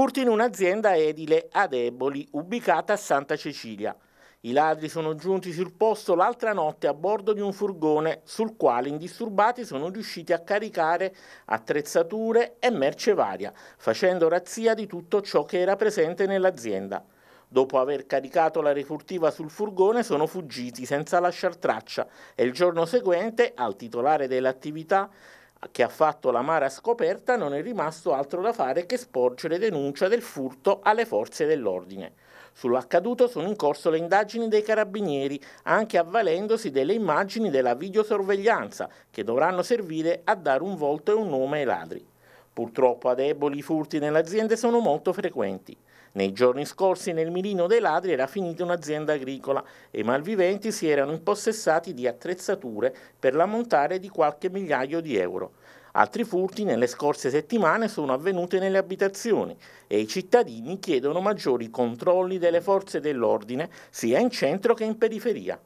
Furti in un'azienda edile ad Eboli, ubicata a Santa Cecilia. I ladri sono giunti sul posto l'altra notte a bordo di un furgone sul quale indisturbati sono riusciti a caricare attrezzature e merce varia, facendo razzia di tutto ciò che era presente nell'azienda. Dopo aver caricato la refurtiva sul furgone sono fuggiti senza lasciar traccia e il giorno seguente al titolare dell'attività che ha fatto l'amara scoperta non è rimasto altro da fare che sporgere denuncia del furto alle forze dell'ordine. Sull'accaduto sono in corso le indagini dei carabinieri, anche avvalendosi delle immagini della videosorveglianza, che dovranno servire a dare un volto e un nome ai ladri. Purtroppo a deboli i furti nelle aziende sono molto frequenti. Nei giorni scorsi nel mirino dei ladri era finita un'azienda agricola e i malviventi si erano impossessati di attrezzature per l'ammontare di qualche migliaio di euro. Altri furti nelle scorse settimane sono avvenuti nelle abitazioni e i cittadini chiedono maggiori controlli delle forze dell'ordine sia in centro che in periferia.